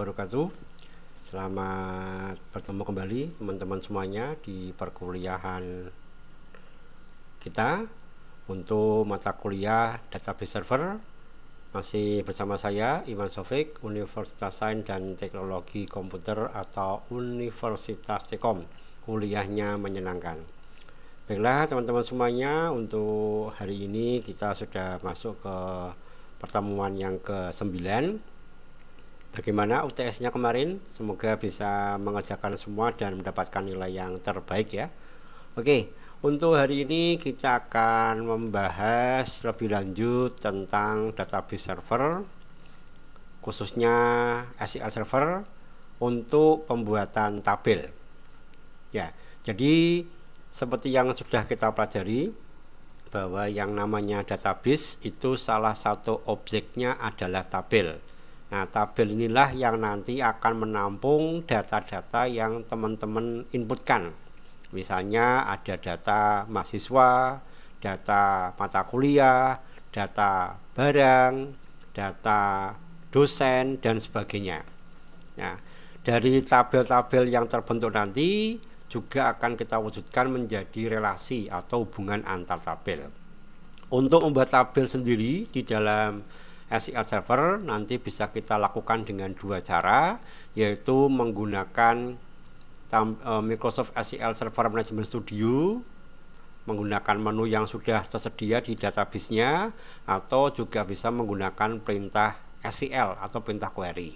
wabarakatuh Selamat bertemu kembali teman-teman semuanya di perkuliahan kita Untuk mata kuliah database server Masih bersama saya Iman Sofik Universitas Sains dan Teknologi Komputer atau Universitas Tekom Kuliahnya menyenangkan Baiklah teman-teman semuanya untuk hari ini kita sudah masuk ke pertemuan yang ke-9 bagaimana UTS-nya kemarin. Semoga bisa mengerjakan semua dan mendapatkan nilai yang terbaik ya. Oke, untuk hari ini kita akan membahas lebih lanjut tentang database server khususnya SQL server untuk pembuatan tabel. Ya, jadi seperti yang sudah kita pelajari bahwa yang namanya database itu salah satu objeknya adalah tabel Nah, tabel inilah yang nanti akan menampung data-data yang teman-teman inputkan. Misalnya ada data mahasiswa, data mata kuliah, data barang, data dosen, dan sebagainya. Nah, dari tabel-tabel yang terbentuk nanti juga akan kita wujudkan menjadi relasi atau hubungan antar tabel. Untuk membuat tabel sendiri di dalam SQL e Server nanti bisa kita lakukan dengan dua cara yaitu menggunakan e, Microsoft SQL e Server Management Studio menggunakan menu yang sudah tersedia di database-nya atau juga bisa menggunakan perintah SQL atau perintah query.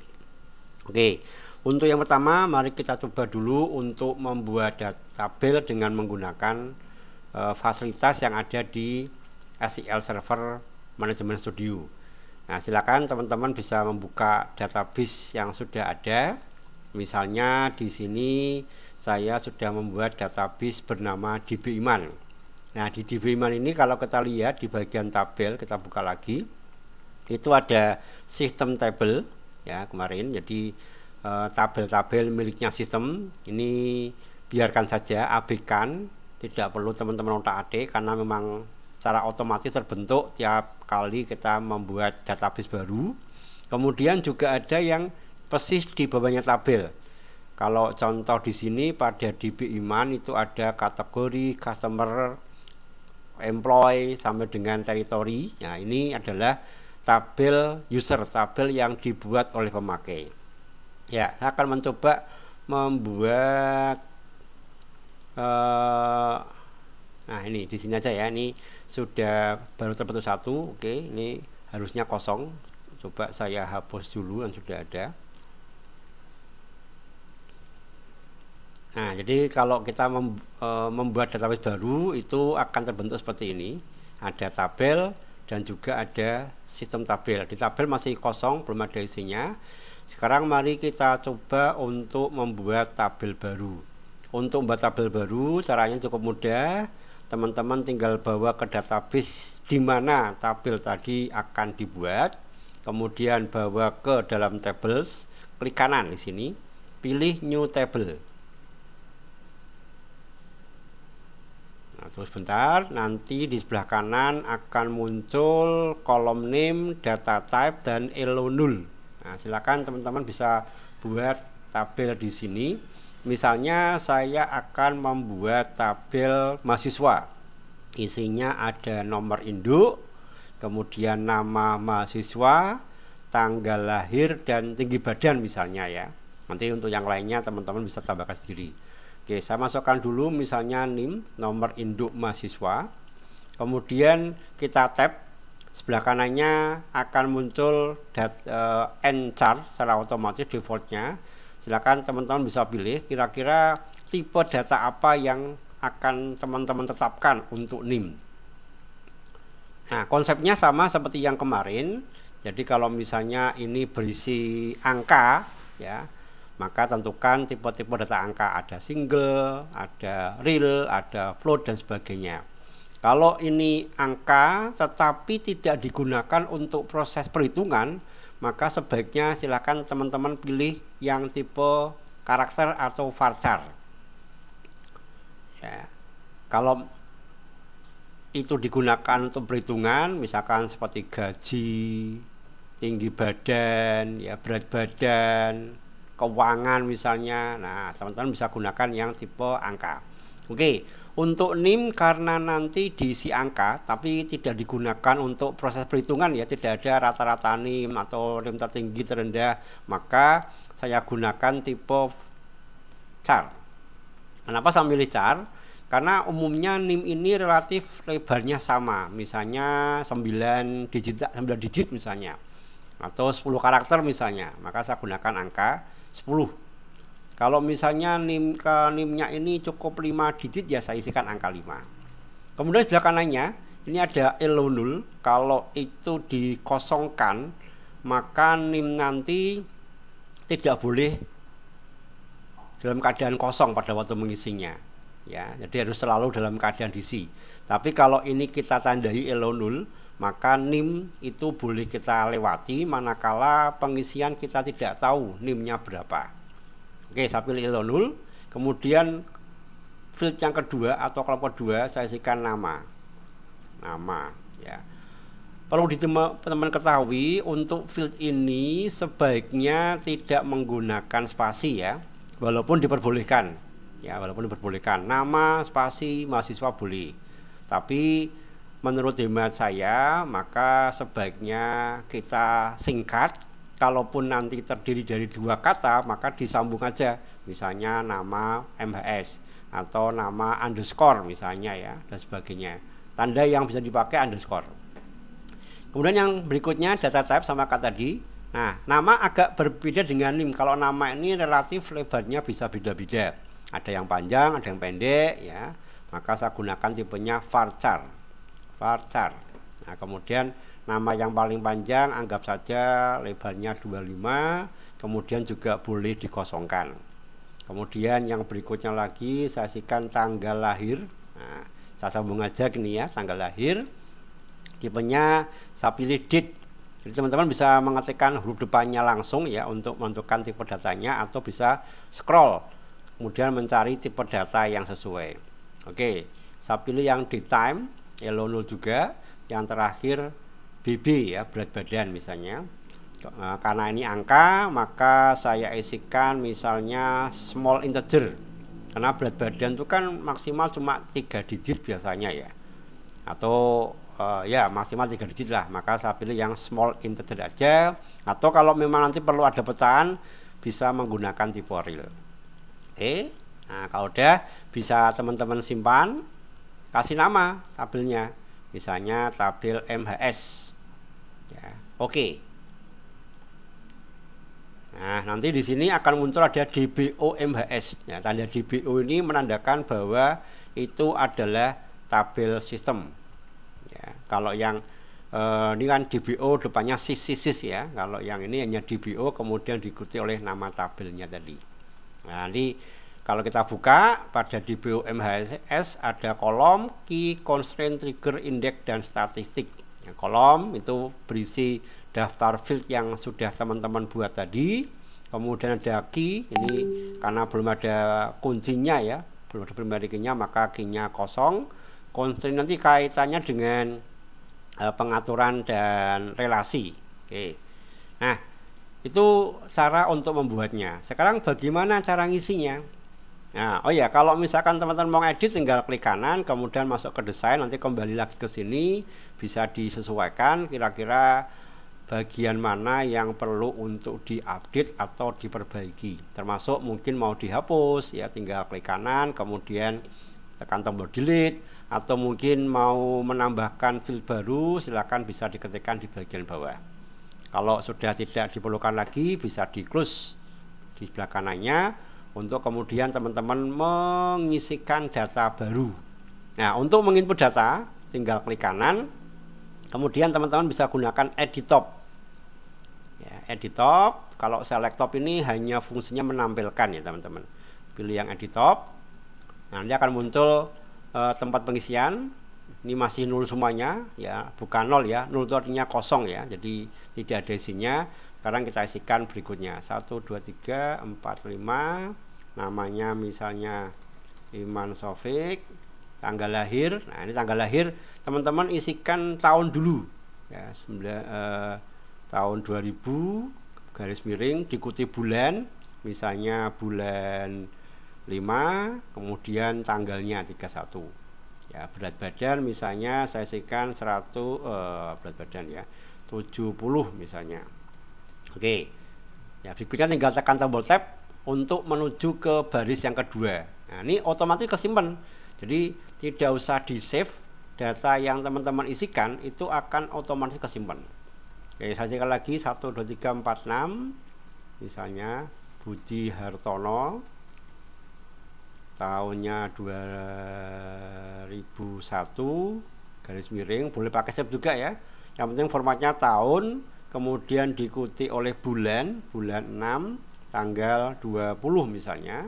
Oke, untuk yang pertama mari kita coba dulu untuk membuat tabel dengan menggunakan fasilitas yang ada di SQL Server Management Studio. Nah, silakan teman-teman bisa membuka database yang sudah ada. Misalnya di sini saya sudah membuat database bernama DB Iman. Nah, di DB Iman ini kalau kita lihat di bagian tabel, kita buka lagi. Itu ada sistem table ya kemarin. Jadi eh, tabel-tabel miliknya sistem ini biarkan saja abaikan tidak perlu teman-teman otak-atik karena memang secara otomatis terbentuk tiap kali kita membuat database baru. Kemudian juga ada yang persis di bawahnya tabel. Kalau contoh di sini pada DB Iman itu ada kategori customer, employee sampai dengan teritori. Nah, ini adalah tabel user, tabel yang dibuat oleh pemakai. Ya, saya akan mencoba membuat uh, nah ini di sini aja ya. Ini sudah baru terbentuk satu oke okay, ini harusnya kosong coba saya hapus dulu yang sudah ada nah jadi kalau kita mem, e, membuat database baru itu akan terbentuk seperti ini ada tabel dan juga ada sistem tabel di tabel masih kosong belum ada isinya sekarang mari kita coba untuk membuat tabel baru untuk membuat tabel baru caranya cukup mudah teman-teman tinggal bawa ke database di mana tabel tadi akan dibuat kemudian bawa ke dalam tables klik kanan di sini pilih new table nah terus bentar nanti di sebelah kanan akan muncul kolom name data type dan elo null nah silakan teman-teman bisa buat tabel di sini Misalnya saya akan membuat tabel mahasiswa. Isinya ada nomor induk, kemudian nama mahasiswa, tanggal lahir dan tinggi badan misalnya ya. Nanti untuk yang lainnya teman-teman bisa tambahkan sendiri. Oke, saya masukkan dulu misalnya NIM nomor induk mahasiswa. Kemudian kita tab sebelah kanannya akan muncul dat, uh, n chart secara otomatis defaultnya silakan teman-teman bisa pilih kira-kira tipe data apa yang akan teman-teman tetapkan untuk NIM nah konsepnya sama seperti yang kemarin jadi kalau misalnya ini berisi angka ya maka tentukan tipe-tipe data angka ada single, ada real, ada float dan sebagainya. Kalau ini angka tetapi tidak digunakan untuk proses perhitungan, maka sebaiknya silakan teman-teman pilih yang tipe karakter atau varchar ya. kalau itu digunakan untuk perhitungan misalkan seperti gaji tinggi badan ya berat badan keuangan misalnya nah teman-teman bisa gunakan yang tipe angka Oke, untuk NIM karena nanti diisi angka tapi tidak digunakan untuk proses perhitungan ya, tidak ada rata-rata NIM atau NIM tertinggi terendah, maka saya gunakan tipe char. Kenapa saya milih char? Karena umumnya NIM ini relatif lebarnya sama, misalnya 9 digit 9 digit misalnya atau 10 karakter misalnya, maka saya gunakan angka 10 kalau misalnya nim, ke nimnya ini cukup 5 digit ya saya isikan angka 5. Kemudian sebelah kanannya ini ada elonul. Kalau itu dikosongkan maka nim nanti tidak boleh dalam keadaan kosong pada waktu mengisinya. Ya, jadi harus selalu dalam keadaan diisi. Tapi kalau ini kita tandai elonul, maka NIM itu boleh kita lewati manakala pengisian kita tidak tahu nimnya berapa. Oke, saya pilih ilonul. Kemudian field yang kedua atau kelompok dua saya isikan nama. Nama, ya. Perlu teman-teman ketahui untuk field ini sebaiknya tidak menggunakan spasi ya, walaupun diperbolehkan. Ya, walaupun diperbolehkan. Nama, spasi, mahasiswa boleh. Tapi menurut hemat saya maka sebaiknya kita singkat kalaupun nanti terdiri dari dua kata maka disambung aja misalnya nama MHS atau nama underscore misalnya ya dan sebagainya tanda yang bisa dipakai underscore kemudian yang berikutnya data type sama kata di nah nama agak berbeda dengan nim kalau nama ini relatif lebarnya bisa beda-beda ada yang panjang ada yang pendek ya maka saya gunakan tipenya varchar varchar nah kemudian nama yang paling panjang anggap saja lebarnya 25 kemudian juga boleh dikosongkan kemudian yang berikutnya lagi saya tanggal lahir nah, saya sambung aja gini ya tanggal lahir tipenya saya pilih date jadi teman-teman bisa mengetikkan huruf depannya langsung ya untuk menentukan tipe datanya atau bisa scroll kemudian mencari tipe data yang sesuai oke saya pilih yang date time yellow 0 juga yang terakhir BB ya berat badan misalnya nah, karena ini angka maka saya isikan misalnya small integer karena berat badan itu kan maksimal cuma tiga digit biasanya ya atau uh, ya maksimal tiga digit lah maka saya pilih yang small integer aja atau kalau memang nanti perlu ada pecahan bisa menggunakan tipe real oke nah kalau udah bisa teman-teman simpan kasih nama tabelnya misalnya tabel MHS Ya, oke. Nah, nanti di sini akan muncul ada DBO MHS. Ya, tanda DBO ini menandakan bahwa itu adalah tabel sistem. Ya, kalau yang eh, ini kan DBO depannya sis sis ya. Kalau yang ini hanya DBO kemudian diikuti oleh nama tabelnya tadi. Nah, ini kalau kita buka pada DBO MHS ada kolom key constraint trigger index dan statistik. Ya, kolom itu berisi daftar field yang sudah teman-teman buat tadi kemudian ada key ini karena belum ada kuncinya ya belum ada primary maka key-nya kosong constraint nanti kaitannya dengan eh, pengaturan dan relasi oke nah itu cara untuk membuatnya sekarang bagaimana cara ngisinya Nah, oh ya, kalau misalkan teman-teman mau edit tinggal klik kanan, kemudian masuk ke desain, nanti kembali lagi ke sini, bisa disesuaikan kira-kira bagian mana yang perlu untuk diupdate atau diperbaiki. Termasuk mungkin mau dihapus, ya tinggal klik kanan, kemudian tekan tombol delete atau mungkin mau menambahkan field baru, silahkan bisa diketikkan di bagian bawah. Kalau sudah tidak diperlukan lagi, bisa di close di sebelah kanannya untuk kemudian teman-teman mengisikan data baru. Nah, untuk menginput data, tinggal klik kanan. Kemudian teman-teman bisa gunakan edit top. Ya, edit top, kalau select top ini hanya fungsinya menampilkan ya teman-teman. Pilih yang edit top. Nah, nanti akan muncul e, tempat pengisian. Ini masih nol semuanya, ya bukan nol ya. Nol itu artinya kosong ya, jadi tidak ada isinya. Sekarang kita isikan berikutnya. 1, 2, 3, 4, 5, namanya misalnya Iman Sofik tanggal lahir nah ini tanggal lahir teman-teman isikan tahun dulu ya sembilan, eh, tahun 2000 garis miring diikuti bulan misalnya bulan 5 kemudian tanggalnya 31 ya berat badan misalnya saya isikan 100 eh, berat badan ya 70 misalnya oke ya berikutnya tinggal tekan tombol tab untuk menuju ke baris yang kedua. Nah, ini otomatis kesimpan. Jadi tidak usah di save data yang teman-teman isikan itu akan otomatis kesimpan. Oke, saya cek lagi 1 2 3 4 6 misalnya Budi Hartono tahunnya 2001 garis miring boleh pakai save juga ya. Yang penting formatnya tahun kemudian diikuti oleh bulan, bulan 6 tanggal 20 misalnya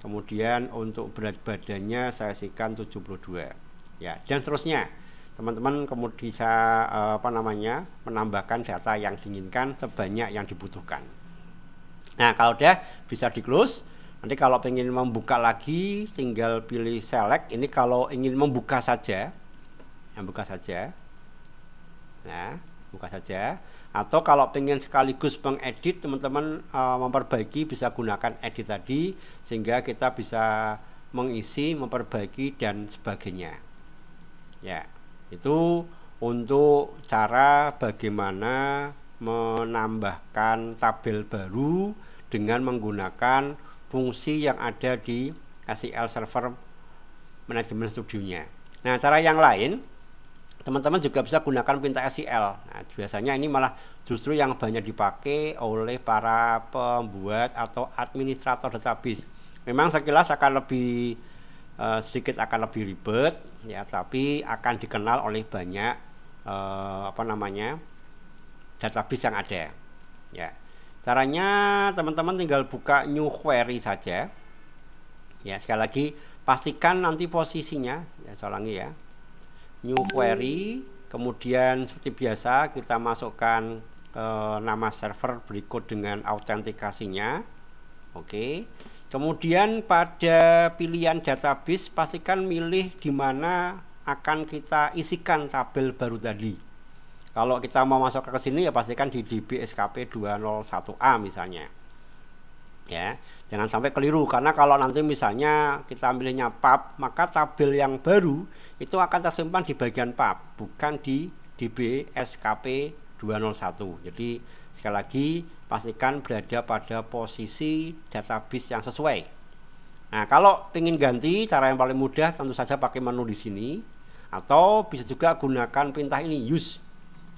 kemudian untuk berat badannya saya sikan 72 ya dan seterusnya teman-teman kemudian bisa eh, apa namanya menambahkan data yang diinginkan sebanyak yang dibutuhkan nah kalau udah bisa di close nanti kalau ingin membuka lagi tinggal pilih select ini kalau ingin membuka saja yang buka saja nah buka saja atau kalau pengen sekaligus mengedit teman-teman uh, memperbaiki bisa gunakan edit tadi sehingga kita bisa mengisi memperbaiki dan sebagainya ya itu untuk cara bagaimana menambahkan tabel baru dengan menggunakan fungsi yang ada di SQL Server Management Studio-nya. Nah, cara yang lain teman-teman juga bisa gunakan pinta SIL. Nah, biasanya ini malah justru yang banyak dipakai oleh para pembuat atau administrator database. Memang sekilas akan lebih eh, sedikit akan lebih ribet ya, tapi akan dikenal oleh banyak eh, apa namanya? database yang ada. Ya. Caranya teman-teman tinggal buka new query saja. Ya, sekali lagi pastikan nanti posisinya ya saya ya new query kemudian seperti biasa kita masukkan eh, nama server berikut dengan autentikasinya oke kemudian pada pilihan database pastikan milih di mana akan kita isikan tabel baru tadi kalau kita mau masuk ke sini ya pastikan di DB 201A misalnya ya jangan sampai keliru karena kalau nanti misalnya kita ambilnya pub maka tabel yang baru itu akan tersimpan di bagian pub bukan di DB SKP 201 jadi sekali lagi pastikan berada pada posisi database yang sesuai nah kalau ingin ganti cara yang paling mudah tentu saja pakai menu di sini atau bisa juga gunakan perintah ini use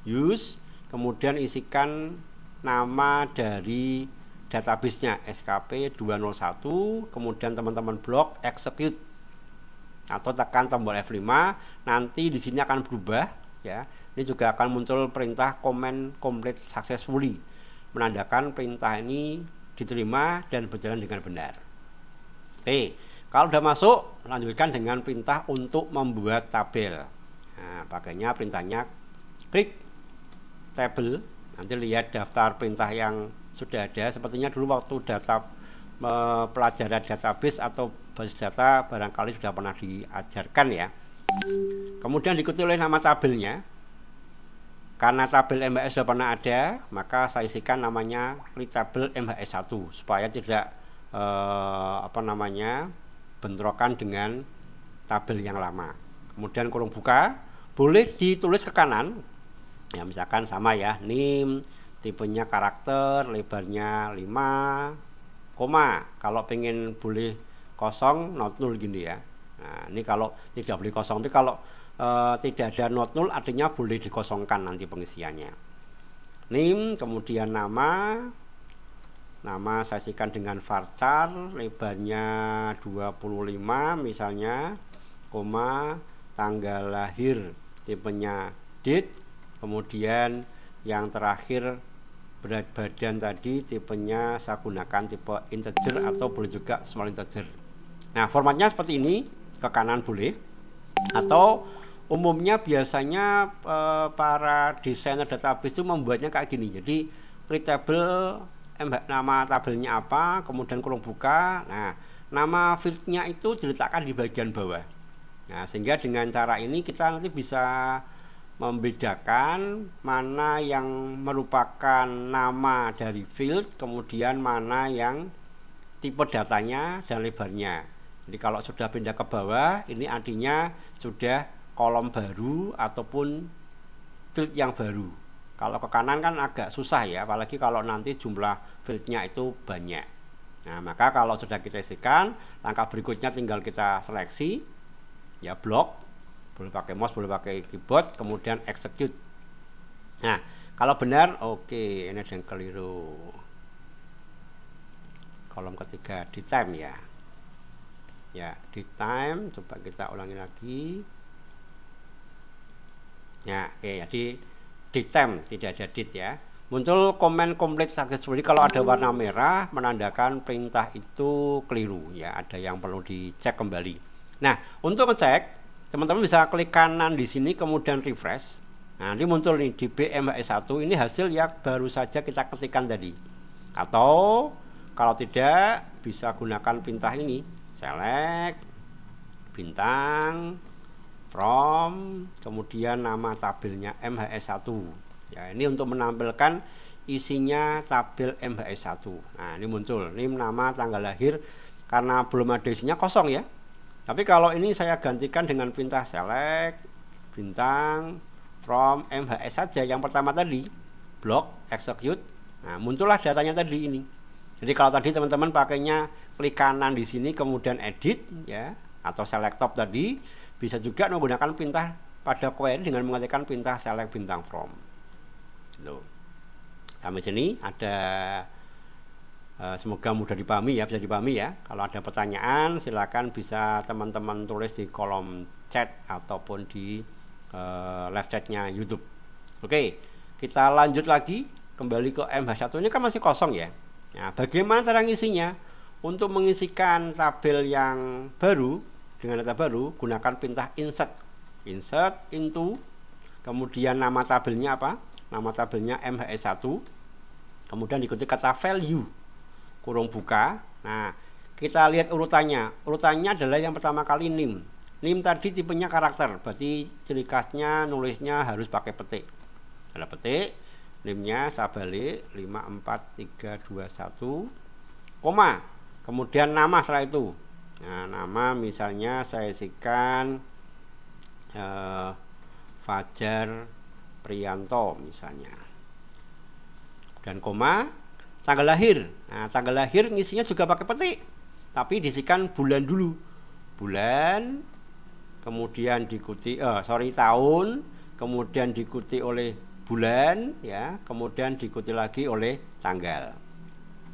use kemudian isikan nama dari databasenya SKP 201 kemudian teman-teman blok execute atau tekan tombol F5 nanti di sini akan berubah ya ini juga akan muncul perintah comment complete successfully menandakan perintah ini diterima dan berjalan dengan benar oke kalau sudah masuk lanjutkan dengan perintah untuk membuat tabel nah, pakainya perintahnya klik table nanti lihat daftar perintah yang sudah ada sepertinya dulu waktu data e, pelajaran database atau basis data barangkali sudah pernah diajarkan ya kemudian diikuti oleh nama tabelnya karena tabel MHS sudah pernah ada maka saya isikan namanya klik tabel MHS 1 supaya tidak eh, apa namanya bentrokan dengan tabel yang lama kemudian kurung buka boleh ditulis ke kanan ya misalkan sama ya nim tipenya karakter lebarnya 5 koma kalau pengen boleh kosong not null gini ya nah ini kalau tidak boleh kosong tapi kalau e, tidak ada not null artinya boleh dikosongkan nanti pengisiannya nim kemudian nama nama saya sajikan dengan varchar lebarnya 25 misalnya koma tanggal lahir tipenya date kemudian yang terakhir berat badan tadi tipenya saya gunakan tipe integer atau boleh juga small integer nah formatnya seperti ini ke kanan boleh atau umumnya biasanya eh, para desainer database itu membuatnya kayak gini jadi create table nama tabelnya apa kemudian kurung buka nah nama fieldnya itu diletakkan di bagian bawah nah sehingga dengan cara ini kita nanti bisa membedakan mana yang merupakan nama dari field kemudian mana yang tipe datanya dan lebarnya jadi kalau sudah pindah ke bawah ini artinya sudah kolom baru ataupun field yang baru kalau ke kanan kan agak susah ya apalagi kalau nanti jumlah fieldnya itu banyak nah maka kalau sudah kita isikan langkah berikutnya tinggal kita seleksi ya blok boleh pakai mouse boleh pakai keyboard kemudian execute nah kalau benar oke okay. ini ada yang keliru kolom ketiga di time ya ya di time coba kita ulangi lagi ya oke okay, jadi di time tidak ada date ya muncul komen komplit sakit seperti kalau ada warna merah menandakan perintah itu keliru ya ada yang perlu dicek kembali nah untuk ngecek teman-teman bisa klik kanan di sini kemudian refresh nah ini muncul nih di BMHS1 ini hasil yang baru saja kita ketikkan tadi atau kalau tidak bisa gunakan pintah ini select bintang from kemudian nama tabelnya MHS1 ya ini untuk menampilkan isinya tabel MHS1 nah ini muncul ini nama tanggal lahir karena belum ada isinya kosong ya tapi kalau ini saya gantikan dengan perintah select bintang from MHS saja yang pertama tadi block execute. Nah, muncullah datanya tadi ini. Jadi kalau tadi teman-teman pakainya klik kanan di sini kemudian edit ya atau select top tadi bisa juga menggunakan perintah pada query dengan mengetikkan perintah select bintang from. Loh. Sampai sini ada Eh, semoga mudah dipahami ya, bisa dipahami ya. Kalau ada pertanyaan, silakan bisa teman-teman tulis di kolom chat ataupun di uh, live chatnya YouTube. Oke, kita lanjut lagi kembali ke MH1 ini kan masih kosong ya. Nah, bagaimana cara ngisinya? Untuk mengisikan tabel yang baru dengan data baru, gunakan perintah insert. Insert into kemudian nama tabelnya apa? Nama tabelnya mh 1 Kemudian diikuti kata value kurung buka. Nah, kita lihat urutannya. Urutannya adalah yang pertama kali nim. Nim tadi tipenya karakter, berarti ciri khasnya nulisnya harus pakai petik. Ada petik, nimnya saya balik 54321 koma. Kemudian nama setelah itu. Nah, nama misalnya saya isikan eh, Fajar Prianto misalnya. Dan koma tanggal lahir. Nah, tanggal lahir ngisinya juga pakai petik, tapi diisikan bulan dulu. Bulan, kemudian diikuti, eh, sorry tahun, kemudian diikuti oleh bulan, ya, kemudian diikuti lagi oleh tanggal.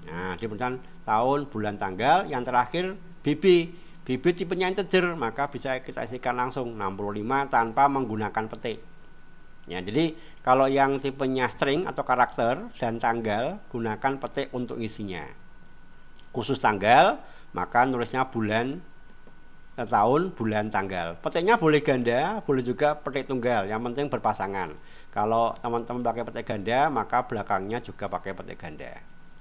Nah, dimulai tahun, bulan, tanggal, yang terakhir BB. BB tipenya integer, maka bisa kita isikan langsung 65 tanpa menggunakan petik. Ya, jadi kalau yang tipenya string atau karakter dan tanggal gunakan petik untuk isinya. Khusus tanggal maka nulisnya bulan eh, tahun, bulan, tanggal. Petiknya boleh ganda, boleh juga petik tunggal, yang penting berpasangan. Kalau teman-teman pakai petik ganda, maka belakangnya juga pakai petik ganda.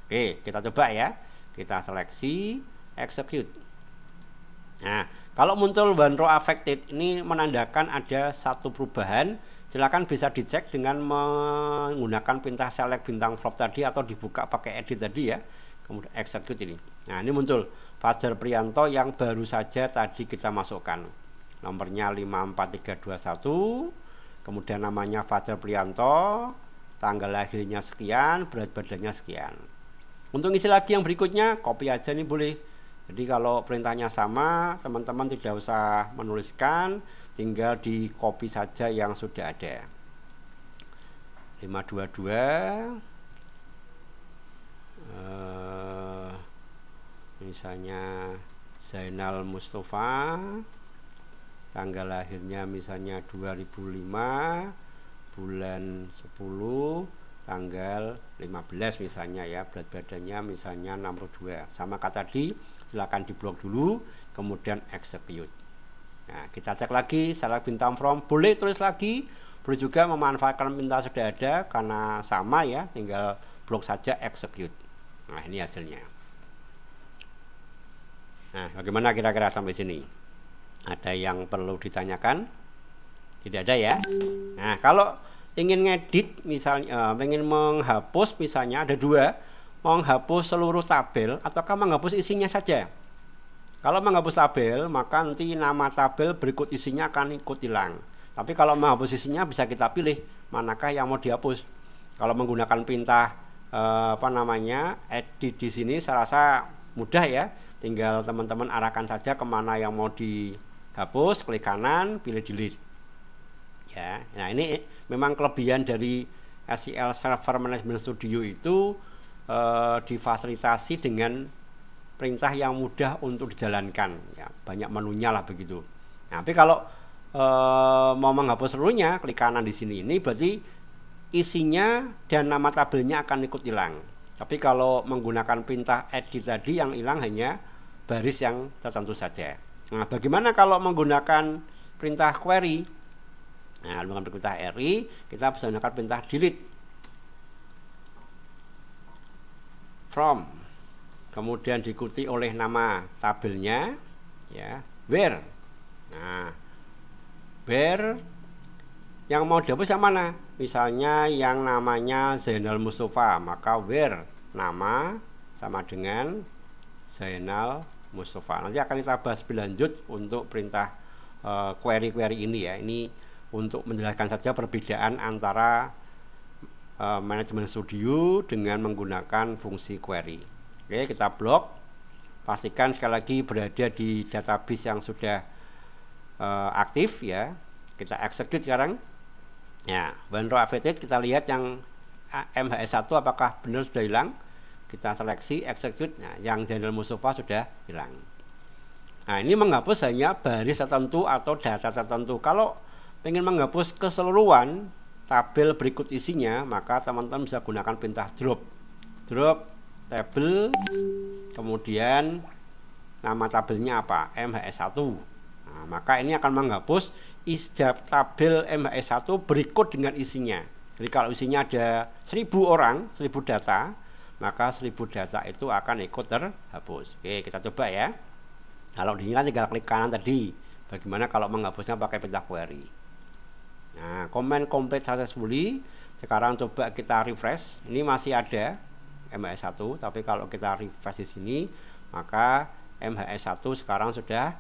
Oke, kita coba ya. Kita seleksi, execute. Nah, kalau muncul one row affected ini menandakan ada satu perubahan silakan bisa dicek dengan menggunakan perintah select bintang flop tadi atau dibuka pakai edit tadi ya kemudian execute ini nah ini muncul Fajar Prianto yang baru saja tadi kita masukkan nomornya 54321 kemudian namanya Fajar Prianto tanggal lahirnya sekian berat badannya sekian untuk isi lagi yang berikutnya copy aja nih boleh jadi kalau perintahnya sama teman-teman tidak usah menuliskan tinggal di copy saja yang sudah ada 522 uh, eh, misalnya Zainal Mustafa tanggal lahirnya misalnya 2005 bulan 10 tanggal 15 misalnya ya berat badannya misalnya 62 sama kata di silakan diblok dulu kemudian execute Nah, kita cek lagi salah bintang from boleh tulis lagi boleh juga memanfaatkan bintang sudah ada karena sama ya tinggal blok saja execute nah ini hasilnya nah bagaimana kira-kira sampai sini ada yang perlu ditanyakan tidak ada ya nah kalau ingin ngedit misalnya eh, ingin menghapus misalnya ada dua menghapus seluruh tabel ataukah menghapus isinya saja kalau menghapus tabel, maka nanti nama tabel berikut isinya akan ikut hilang. Tapi kalau menghapus isinya bisa kita pilih manakah yang mau dihapus. Kalau menggunakan perintah eh, apa namanya edit di sini, saya rasa mudah ya. Tinggal teman-teman arahkan saja kemana yang mau dihapus, klik kanan, pilih delete. Ya, nah ini memang kelebihan dari SQL e Server Management Studio itu eh, difasilitasi dengan perintah yang mudah untuk dijalankan ya, banyak menunya lah begitu nah, tapi kalau e, mau menghapus seluruhnya klik kanan di sini ini berarti isinya dan nama tabelnya akan ikut hilang tapi kalau menggunakan perintah edit tadi yang hilang hanya baris yang tertentu saja nah bagaimana kalau menggunakan perintah query nah dengan perintah RI kita bisa menggunakan perintah delete from kemudian diikuti oleh nama tabelnya ya where nah where yang mau dihapus yang mana misalnya yang namanya Zainal Mustafa maka where nama sama dengan Zainal Mustafa nanti akan kita bahas lebih lanjut untuk perintah eh, query-query uh, ini ya ini untuk menjelaskan saja perbedaan antara uh, manajemen studio dengan menggunakan fungsi query Oke, kita blok. Pastikan sekali lagi berada di database yang sudah uh, aktif ya. Kita execute sekarang. Ya, bandro updated kita lihat yang eh, MHS1 apakah benar sudah hilang. Kita seleksi execute. Nah, yang General Mustafa sudah hilang. Nah, ini menghapus hanya baris tertentu atau data tertentu. Kalau ingin menghapus keseluruhan tabel berikut isinya, maka teman-teman bisa gunakan perintah drop. Drop table kemudian nama tabelnya apa MHS1 nah, maka ini akan menghapus isdap tabel MHS1 berikut dengan isinya jadi kalau isinya ada 1000 orang 1000 data maka 1000 data itu akan ikut terhapus oke kita coba ya kalau di sini kan tinggal klik kanan tadi bagaimana kalau menghapusnya pakai peta query nah komen complete successfully sekarang coba kita refresh ini masih ada MHS1 tapi kalau kita refresh di sini maka MHS1 sekarang sudah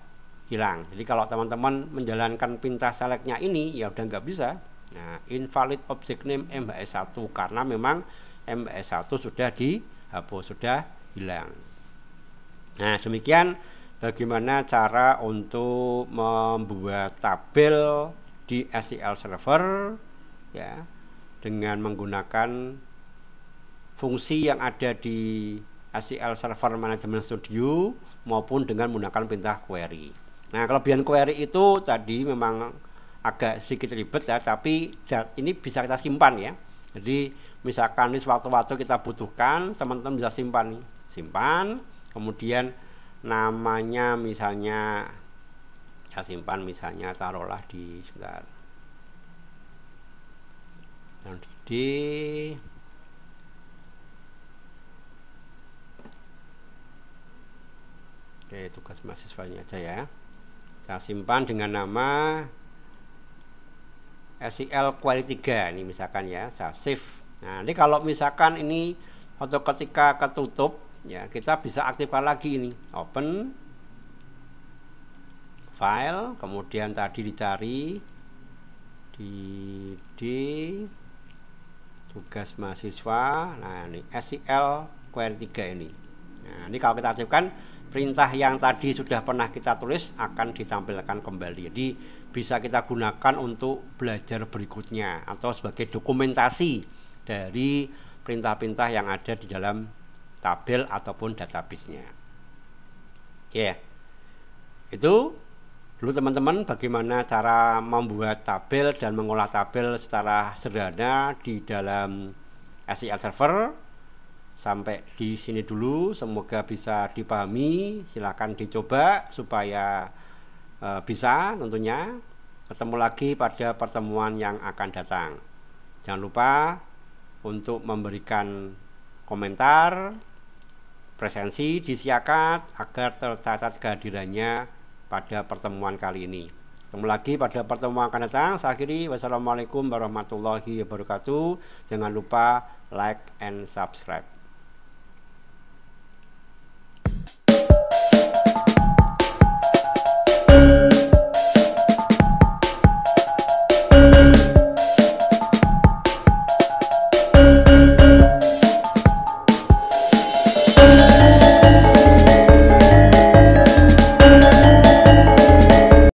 hilang jadi kalau teman-teman menjalankan pintas seleknya ini ya udah nggak bisa nah invalid object name MHS1 karena memang MHS1 sudah dihapus sudah hilang nah demikian bagaimana cara untuk membuat tabel di SQL server ya dengan menggunakan fungsi yang ada di SQL Server Management Studio maupun dengan menggunakan perintah query. Nah, kelebihan query itu tadi memang agak sedikit ribet ya, tapi ini bisa kita simpan ya. Jadi misalkan ini waktu waktu kita butuhkan, teman-teman bisa simpan, simpan, kemudian namanya misalnya ya simpan misalnya taruhlah di sebentar yang di Oke, tugas mahasiswanya aja ya. Saya simpan dengan nama SEL Query 3 ini misalkan ya, saya save. Nah, ini kalau misalkan ini foto ketika ketutup ya, kita bisa aktifkan lagi ini. Open file, kemudian tadi dicari di D tugas mahasiswa. Nah, ini SEL query 3 ini. Nah, ini kalau kita aktifkan perintah yang tadi sudah pernah kita tulis akan ditampilkan kembali. Jadi bisa kita gunakan untuk belajar berikutnya atau sebagai dokumentasi dari perintah-perintah yang ada di dalam tabel ataupun database-nya. Ya. Yeah. Itu dulu teman-teman bagaimana cara membuat tabel dan mengolah tabel secara sederhana di dalam SQL Server sampai di sini dulu semoga bisa dipahami silahkan dicoba supaya e, bisa tentunya ketemu lagi pada pertemuan yang akan datang jangan lupa untuk memberikan komentar presensi di siakat agar tercatat kehadirannya pada pertemuan kali ini Ketemu lagi pada pertemuan akan datang. Saya akhiri. Wassalamualaikum warahmatullahi wabarakatuh. Jangan lupa like and subscribe.